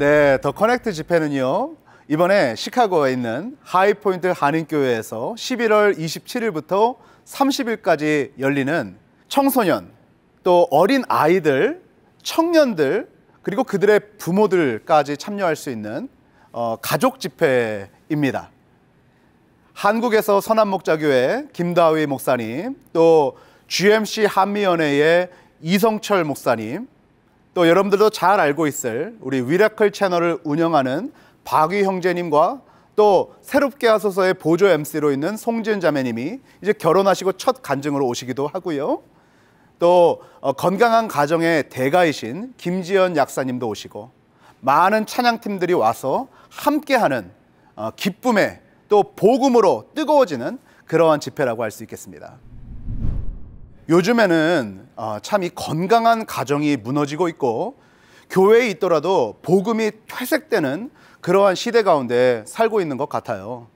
네, 더 커넥트 집회는요. 이번에 시카고에 있는 하이포인트 한인교회에서 11월 27일부터 30일까지 열리는 청소년, 또 어린 아이들, 청년들, 그리고 그들의 부모들까지 참여할 수 있는 어, 가족 집회입니다. 한국에서 선한목자교회 김다위 목사님, 또 GMC 한미연회의 이성철 목사님, 또 여러분들도 잘 알고 있을 우리 위라클 채널을 운영하는 박위 형제님과 또 새롭게 하소서의 보조 MC로 있는 송지은 자매님이 이제 결혼하시고 첫 간증으로 오시기도 하고요. 또 어, 건강한 가정의 대가이신 김지연 약사님도 오시고 많은 찬양팀들이 와서 함께하는 어, 기쁨에 또 복음으로 뜨거워지는 그러한 집회라고 할 수 있겠습니다. 요즘에는 아, 참이 건강한 가정이 무너지고 있고 교회에 있더라도 복음이 퇴색되는 그러한 시대 가운데 살고 있는 것 같아요.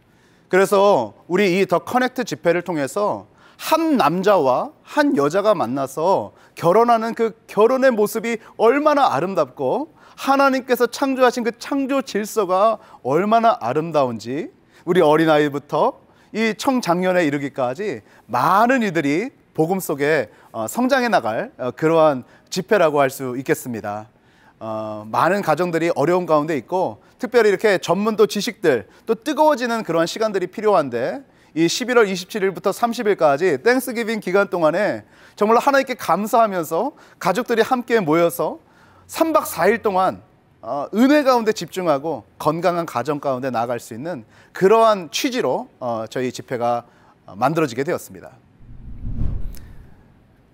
그래서 우리 이 더 커넥트 집회를 통해서 한 남자와 한 여자가 만나서 결혼하는 그 결혼의 모습이 얼마나 아름답고 하나님께서 창조하신 그 창조 질서가 얼마나 아름다운지 우리 어린아이부터 이 청장년에 이르기까지 많은 이들이 복음 속에 어, 성장해 나갈 어, 그러한 집회라고 할 수 있겠습니다. 어, 많은 가정들이 어려운 가운데 있고 특별히 이렇게 전문도 지식들 또 뜨거워지는 그러한 시간들이 필요한데 이 11월 27일부터 30일까지 땡스기빙 기간 동안에 정말로 하나님께 감사하면서 가족들이 함께 모여서 3박 4일 동안 어, 은혜 가운데 집중하고 건강한 가정 가운데 나아갈 수 있는 그러한 취지로 어, 저희 집회가 어, 만들어지게 되었습니다.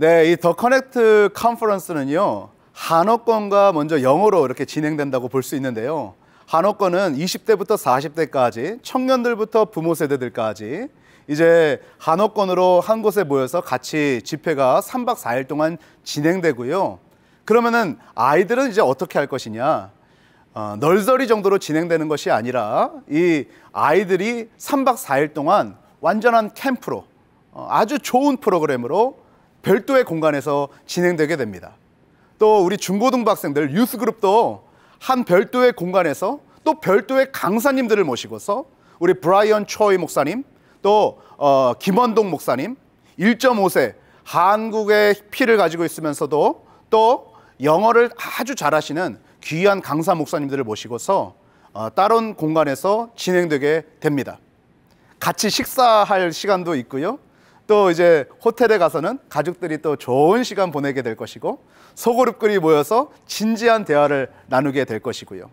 네, 이 더 커넥트 컨퍼런스는요. 한옥권과 먼저 영어로 이렇게 진행된다고 볼 수 있는데요. 한옥권은 20대부터 40대까지 청년들부터 부모 세대들까지 이제 한옥권으로한 곳에 모여서 같이 집회가 3박 4일 동안 진행되고요. 그러면은 아이들은 이제 어떻게 할 것이냐? 어, 널서리 정도로 진행되는 것이 아니라 이 아이들이 3박 4일 동안 완전한 캠프로 어, 아주 좋은 프로그램으로 별도의 공간에서 진행되게 됩니다. 또 우리 중고등학생들 유스 그룹도 한 별도의 공간에서 또 별도의 강사님들을 모시고서 우리 브라이언 초이 목사님 또 어, 김원동 목사님 1.5세 한국의 피를 가지고 있으면서도 또 영어를 아주 잘하시는 귀한 강사 목사님들을 모시고서 어, 다른 공간에서 진행되게 됩니다. 같이 식사할 시간도 있고요. 또 이제 호텔에 가서는 가족들이 또 좋은 시간 보내게 될 것이고 소그룹끼리 모여서 진지한 대화를 나누게 될 것이고요.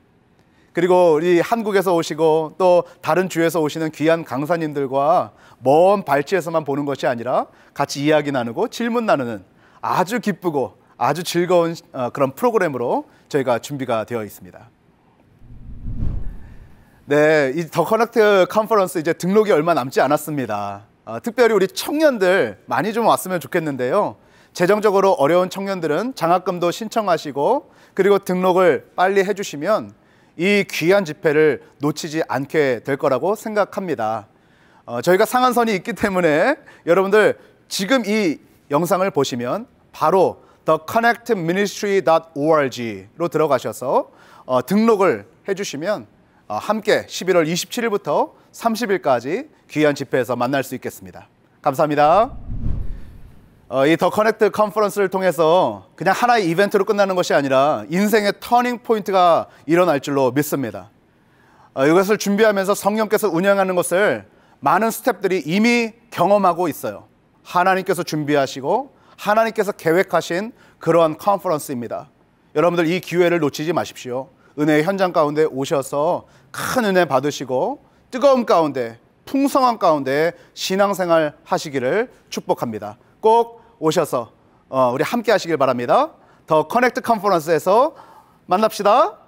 그리고 우리 한국에서 오시고 또 다른 주에서 오시는 귀한 강사님들과 먼 발치에서만 보는 것이 아니라 같이 이야기 나누고 질문 나누는 아주 기쁘고 아주 즐거운 어, 그런 프로그램으로 저희가 준비가 되어 있습니다. 네, 이더 커넥트 컨퍼런스 이제 등록이 얼마 남지 않았습니다. 아, 특별히 우리 청년들 많이 좀 왔으면 좋겠는데요. 재정적으로 어려운 청년들은 장학금도 신청하시고 그리고 등록을 빨리 해주시면 이 귀한 집회를 놓치지 않게 될 거라고 생각합니다. 어, 저희가 상한선이 있기 때문에 여러분들 지금 이 영상을 보시면 바로 theconnectministry.org로 들어가셔서 어, 등록을 해주시면 어, 함께 11월 27일부터 30일까지 귀한 집회에서 만날 수 있겠습니다. 감사합니다. 어, 이더 커넥트 컨퍼런스를 통해서 그냥 하나의 이벤트로 끝나는 것이 아니라 인생의 터닝 포인트가 일어날 줄로 믿습니다. 어, 이것을 준비하면서 성령께서 운영하는 것을 많은 스탭들이 이미 경험하고 있어요. 하나님께서 준비하시고 하나님께서 계획하신 그러한 컨퍼런스입니다. 여러분들 이 기회를 놓치지 마십시오. 은혜의 현장 가운데 오셔서 큰 은혜 받으시고 뜨거움 가운데 풍성한 가운데 신앙생활 하시기를 축복합니다. 꼭 오셔서 어, 우리 함께 하시길 바랍니다. 더 커넥트 컨퍼런스에서 만납시다.